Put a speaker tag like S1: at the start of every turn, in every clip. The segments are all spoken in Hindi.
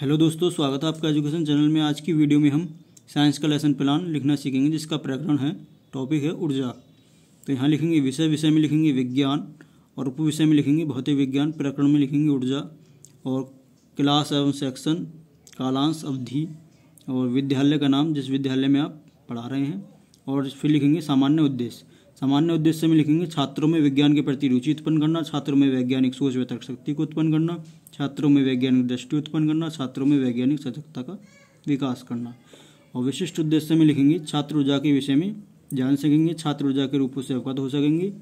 S1: हेलो दोस्तों स्वागत है आपका एजुकेशन चैनल में आज की वीडियो में हम साइंस का लेसन प्लान लिखना सीखेंगे जिसका प्रकरण है टॉपिक है ऊर्जा तो यहाँ लिखेंगे विषय विषय में लिखेंगे विज्ञान और उप विषय में लिखेंगे भौतिक विज्ञान प्रकरण में लिखेंगे ऊर्जा और क्लास एवं सेक्शन कालांश अवधि और विद्यालय का नाम जिस विद्यालय में आप पढ़ा रहे हैं और फिर लिखेंगे सामान्य उद्देश्य सामान्य उद्देश्य में लिखेंगे छात्रों में विज्ञान के प्रति रुचि उत्पन्न करना छात्रों में वैज्ञानिक सोच व तर्क शक्ति को उत्पन्न करना छात्रों में वैज्ञानिक दृष्टि उत्पन्न करना छात्रों में वैज्ञानिक सजगता का विकास करना और विशिष्ट उद्देश्य में लिखेंगे छात्र ऊर्जा के विषय में जान सकेंगे छात्र ऊर्जा के रूपों से अवगत हो सकेंगे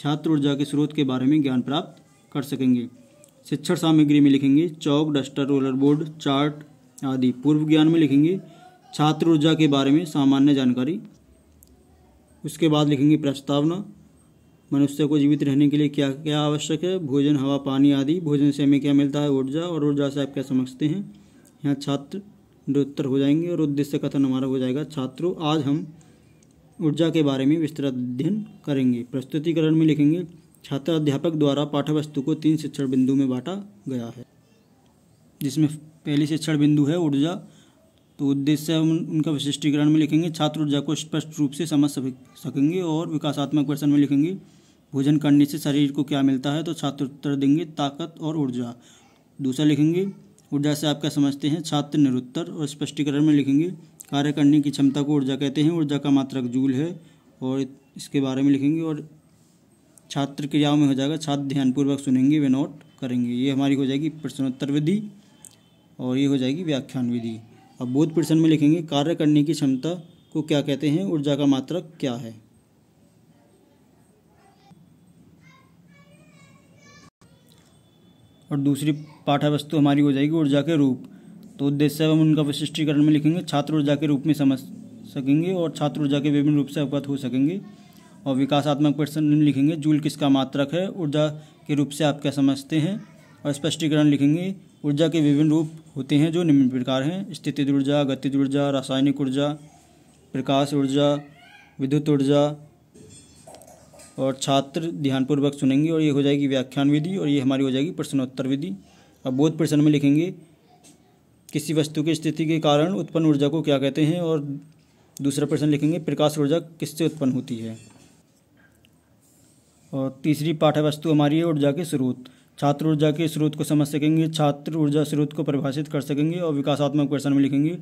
S1: छात्र ऊर्जा के स्रोत के बारे में ज्ञान प्राप्त कर सकेंगे शिक्षण सामग्री में लिखेंगे chalk duster roller board chart आदि पूर्व ज्ञान में लिखेंगे छात्र ऊर्जा के बारे में सामान्य जानकारी उसके बाद लिखेंगे प्रस्तावना मनुष्य को जीवित रहने के लिए क्या क्या आवश्यक है भोजन हवा पानी आदि भोजन से हमें क्या मिलता है ऊर्जा और ऊर्जा से आप क्या समझते हैं यहाँ छात्र निरुत्तर उत्तर हो जाएंगे और उद्देश्य कथन हमारा हो जाएगा छात्रों आज हम ऊर्जा के बारे में विस्तृत अध्ययन करेंगे प्रस्तुतिकरण में लिखेंगे छात्र अध्यापक द्वारा पाठ्यवस्तु को तीन शिक्षण बिंदु में बांटा गया है जिसमें पहली शिक्षण बिंदु है ऊर्जा तो उद्देश्य हम उनका विशिष्टीकरण में लिखेंगे छात्र ऊर्जा को स्पष्ट रूप से समझ सकेंगे और विकासात्मक प्रश्न में लिखेंगे भोजन करने से शरीर को क्या मिलता है तो छात्र उत्तर देंगे ताकत और ऊर्जा दूसरा लिखेंगे ऊर्जा से आप क्या समझते हैं छात्र निरुत्तर और स्पष्टीकरण में लिखेंगे कार्य करने की क्षमता को ऊर्जा कहते हैं ऊर्जा का मात्रक जूल है और इसके बारे में लिखेंगे और छात्र क्रियाओं में हो जाएगा छात्र ध्यानपूर्वक सुनेंगे वे नोट करेंगे ये हमारी हो जाएगी प्रश्नोत्तर विधि और ये हो जाएगी व्याख्यान विधि अब बोध प्रश्न में लिखेंगे कार्य करने की क्षमता को क्या कहते हैं ऊर्जा का मात्रक क्या है और दूसरी पाठा वस्तु हमारी हो जाएगी ऊर्जा के रूप तो उद्देश्य हम उनका विशिष्टीकरण में लिखेंगे छात्र ऊर्जा के रूप में समझ सकेंगे और छात्र ऊर्जा के विभिन्न रूप से अवगत हो सकेंगे और विकासात्मक प्रश्न लिखेंगे जूल किसका मात्रक है ऊर्जा के रूप से आप क्या समझते हैं और स्पष्टीकरण लिखेंगे ऊर्जा के विभिन्न रूप होते हैं जो निम्न प्रकार हैं स्थिति ऊर्जा गति ऊर्जा रासायनिक ऊर्जा प्रकाश ऊर्जा विद्युत ऊर्जा और छात्र ध्यानपूर्वक सुनेंगे और ये हो जाएगी व्याख्यान विधि और ये हमारी हो जाएगी प्रश्नोत्तर विधि अब बोध प्रश्न में लिखेंगे किसी वस्तु की स्थिति के कारण उत्पन्न ऊर्जा को क्या कहते हैं और दूसरा प्रश्न लिखेंगे प्रकाश ऊर्जा किससे उत्पन्न होती है और तीसरी पाठ्य वस्तु हमारी है ऊर्जा के स्रोत छात्र ऊर्जा के स्रोत को समझ सकेंगे छात्र ऊर्जा स्रोत को परिभाषित कर सकेंगे और विकासात्मक प्रश्न में लिखेंगे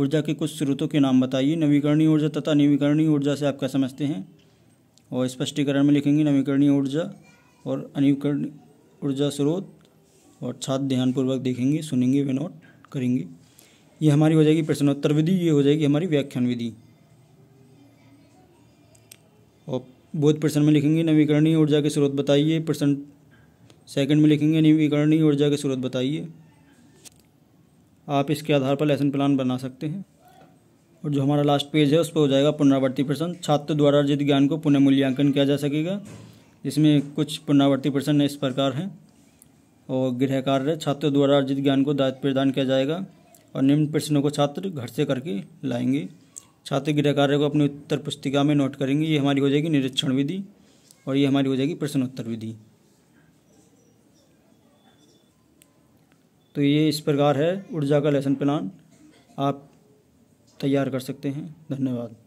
S1: ऊर्जा के कुछ स्रोतों के नाम बताइए नवीकरणीय ऊर्जा तथा नवीकरणीय ऊर्जा से आप क्या समझते हैं और स्पष्टीकरण में लिखेंगे नवीकरणीय ऊर्जा और अनिवीकरण ऊर्जा स्रोत और छात्र ध्यानपूर्वक देखेंगे सुनेंगे वे नोट करेंगे ये हमारी हो जाएगी प्रश्नोत्तर विधि ये हो जाएगी हमारी व्याख्यान विधि और बोध प्रश्न में लिखेंगे नवीकरणीय ऊर्जा के स्रोत बताइए प्रश्न सेकंड में लिखेंगे नवीकरणीय ऊर्जा के स्रोत बताइए आप इसके आधार पर लेसन प्लान बना सकते हैं और जो हमारा लास्ट पेज है उस पर हो जाएगा पुनरावर्ती प्रश्न छात्र द्वारा अर्जित ज्ञान को पुनः मूल्यांकन किया जा सकेगा जिसमें कुछ पुनरावर्ती प्रश्न इस प्रकार हैं और गृह कार्य छात्र द्वारा अर्जित ज्ञान को दायित्व प्रदान किया जाएगा और निम्न प्रश्नों को छात्र घर से करके लाएंगे छात्र गृह कार्य को अपनी उत्तर पुस्तिका में नोट करेंगे ये हमारी हो जाएगी निरीक्षण विधि और ये हमारी हो जाएगी प्रश्नोत्तर विधि तो ये इस प्रकार है ऊर्जा का लेसन प्लान आप तैयार कर सकते हैं धन्यवाद